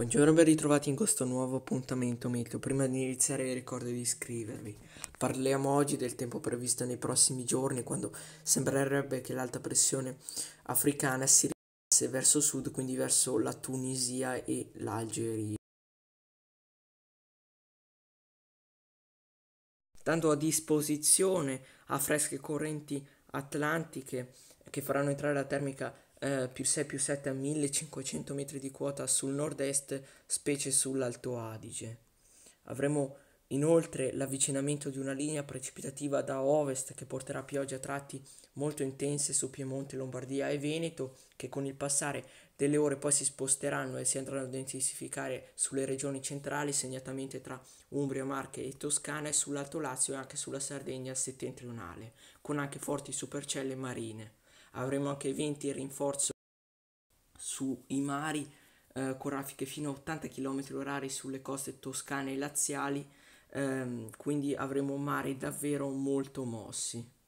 Buongiorno, e ben ritrovati in questo nuovo appuntamento meteo. Prima di iniziare vi ricordo di iscrivervi. Parliamo oggi del tempo previsto nei prossimi giorni, quando sembrerebbe che l'alta pressione africana si rilasse verso sud, quindi verso la Tunisia e l'Algeria. Dando a disposizione a fresche correnti atlantiche che faranno entrare la termica eh, più 6 più 7 a 1500 metri di quota sul nord-est, specie sull'Alto Adige. Avremo inoltre l'avvicinamento di una linea precipitativa da ovest che porterà piogge a tratti molto intense su Piemonte, Lombardia e Veneto, che con il passare delle ore poi si sposteranno e si andranno ad intensificare sulle regioni centrali, segnatamente tra Umbria, Marche e Toscana e sull'Alto Lazio e anche sulla Sardegna settentrionale, con anche forti supercelle marine avremo anche venti e rinforzo sui mari eh, con raffiche fino a 80 km h sulle coste toscane e laziali, ehm, quindi avremo mari davvero molto mossi.